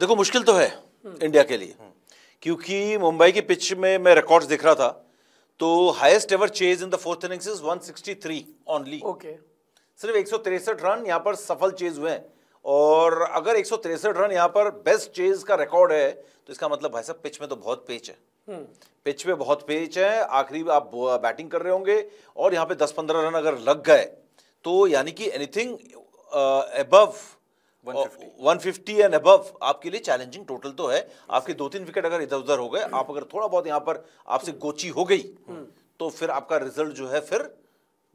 देखो मुश्किल तो है इंडिया के लिए क्योंकि मुंबई की पिच में मैं रिकॉर्ड्स दिख रहा था तो highest ever chase in the fourth innings is 163 only okay सिर्फ एक रन यहाँ पर सफल चेज हुए हैं और अगर एक रन यहाँ पर बेस्ट चेज का रिकॉर्ड है तो इसका मतलब भाई साहब पिच में तो बहुत पेच है पिच हम्म। में बहुत पेच है आखिरी आप बैटिंग कर रहे होंगे और यहाँ पे 10-15 रन अगर लग गए तो यानी कि anything above uh, one fifty and above आपके लिए चैलेंजिंग टोटल तो है आपके दो तीन विकेट अगर इधर उधर हो गए आप अगर थोड़ा बहुत यहाँ पर आपसे गोची हो गई hmm. तो फिर आपका रिजल्ट जो है फिर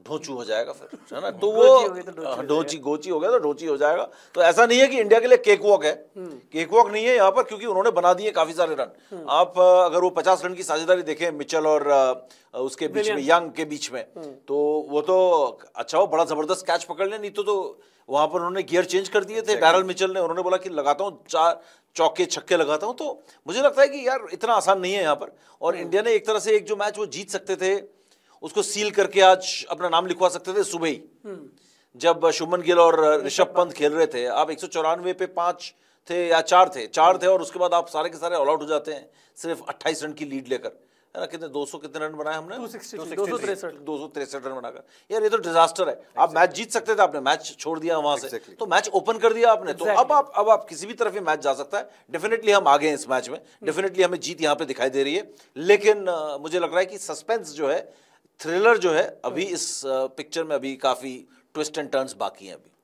ढोचू हो जाएगा फिर है ना तो हाँ, वो तो हाँ, ढोची गोची हो गया तो ढोची हो जाएगा तो ऐसा नहीं है कि इंडिया के लिए केक वॉक है केक हम्म। वॉक नहीं है यहाँ पर क्योंकि उन्होंने बना दिए काफी सारे रन हम्म। आप अगर वो पचास रन की साझेदारी देखें मिचल और उसके बीच में यंग के बीच में हम्म। तो वो तो अच्छा हो बड़ा जबरदस्त कैच पकड़ ले नहीं तो, तो वहां पर उन्होंने गियर चेंज कर दिए थे डैरल मिचल ने उन्होंने बोला कि लगाता हूँ चार चौके छक्के लगाता हूँ तो मुझे लगता है कि यार इतना आसान नहीं है यहाँ पर और इंडिया ने एक तरह से एक जो मैच वो जीत सकते थे उसको सील करके आज अपना नाम लिखवा सकते थे सुबह ही जब शुभमन गिल और ऋषभ पंत खेल रहे थे आप एक पे पांच थे या चार थे चार थे और उसके बाद आप सारे के सारे ऑल आउट हो जाते हैं सिर्फ अट्ठाईस रन की लीड लेकर है ना कितने 200 कितने रन बनाए हमने 263 सौ तिरसठ रन बनाकर यार ये तो डिजास्टर है आप मैच जीत सकते थे आपने मैच छोड़ दिया वहां से तो मैच ओपन कर दिया आपने तो अब आप अब आप किसी भी तरफ ये मैच जा सकता है डेफिनेटली हम आगे हैं इस मैच में डेफिनेटली hmm. हमें जीत यहाँ पे दिखाई दे रही है लेकिन मुझे लग रहा है कि सस्पेंस जो है थ्रिलर जो है अभी hmm. इस पिक्चर में अभी काफ़ी ट्विस्ट एंड टर्न्स बाकी हैं अभी